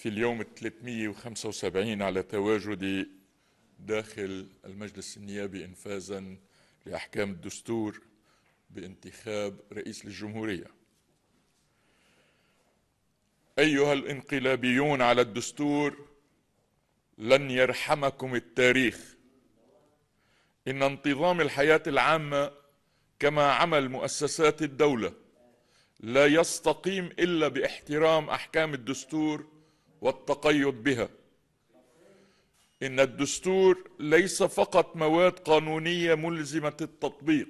في اليوم 375 على تواجدي داخل المجلس النيابي انفازا لاحكام الدستور بانتخاب رئيس للجمهوريه. ايها الانقلابيون على الدستور لن يرحمكم التاريخ. ان انتظام الحياه العامه كما عمل مؤسسات الدوله لا يستقيم الا باحترام احكام الدستور والتقيد بها ان الدستور ليس فقط مواد قانونيه ملزمه التطبيق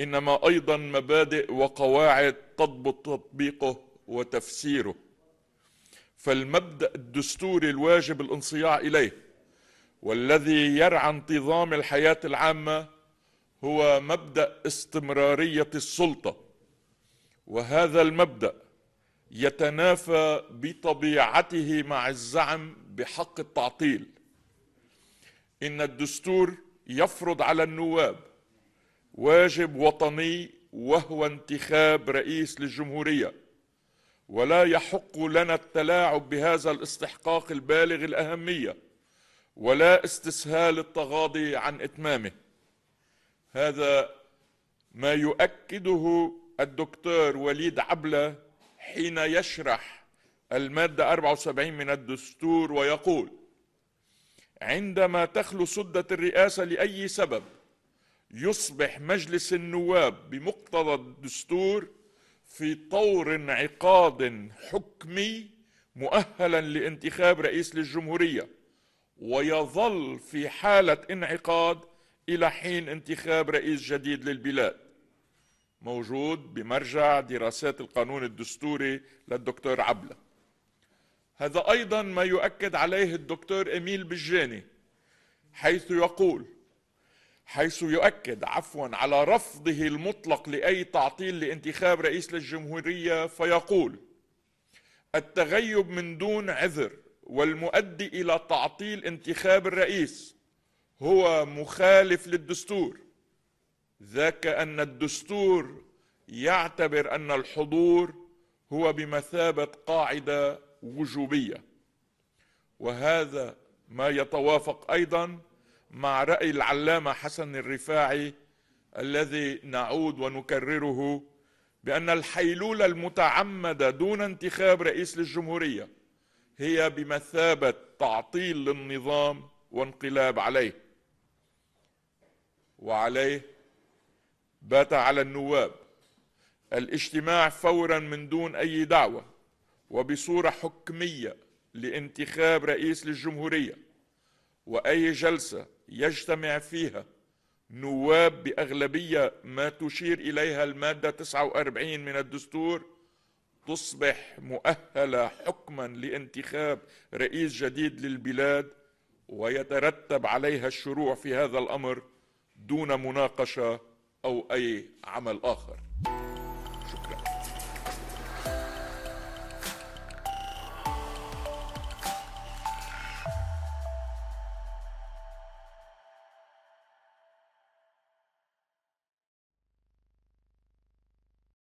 انما ايضا مبادئ وقواعد تضبط تطبيقه وتفسيره فالمبدا الدستوري الواجب الانصياع اليه والذي يرعى انتظام الحياه العامه هو مبدا استمراريه السلطه وهذا المبدا يتنافى بطبيعته مع الزعم بحق التعطيل ان الدستور يفرض على النواب واجب وطني وهو انتخاب رئيس للجمهوريه ولا يحق لنا التلاعب بهذا الاستحقاق البالغ الاهميه ولا استسهال التغاضي عن اتمامه هذا ما يؤكده الدكتور وليد عبله حين يشرح المادة 74 من الدستور ويقول عندما تخلو سدة الرئاسة لأي سبب يصبح مجلس النواب بمقتضى الدستور في طور انعقاد حكمي مؤهلا لانتخاب رئيس للجمهورية ويظل في حالة انعقاد إلى حين انتخاب رئيس جديد للبلاد موجود بمرجع دراسات القانون الدستوري للدكتور عبلة هذا أيضا ما يؤكد عليه الدكتور إميل بجاني حيث يقول حيث يؤكد عفوا على رفضه المطلق لأي تعطيل لانتخاب رئيس للجمهورية فيقول التغيب من دون عذر والمؤدي إلى تعطيل انتخاب الرئيس هو مخالف للدستور ذاك ان الدستور يعتبر ان الحضور هو بمثابه قاعده وجوبيه وهذا ما يتوافق ايضا مع راي العلامه حسن الرفاعي الذي نعود ونكرره بان الحيلوله المتعمده دون انتخاب رئيس للجمهوريه هي بمثابه تعطيل للنظام وانقلاب عليه وعليه بات على النواب الاجتماع فورا من دون اي دعوه وبصوره حكميه لانتخاب رئيس للجمهوريه واي جلسه يجتمع فيها نواب باغلبيه ما تشير اليها الماده 49 من الدستور تصبح مؤهله حكما لانتخاب رئيس جديد للبلاد ويترتب عليها الشروع في هذا الامر دون مناقشه أو أي عمل آخر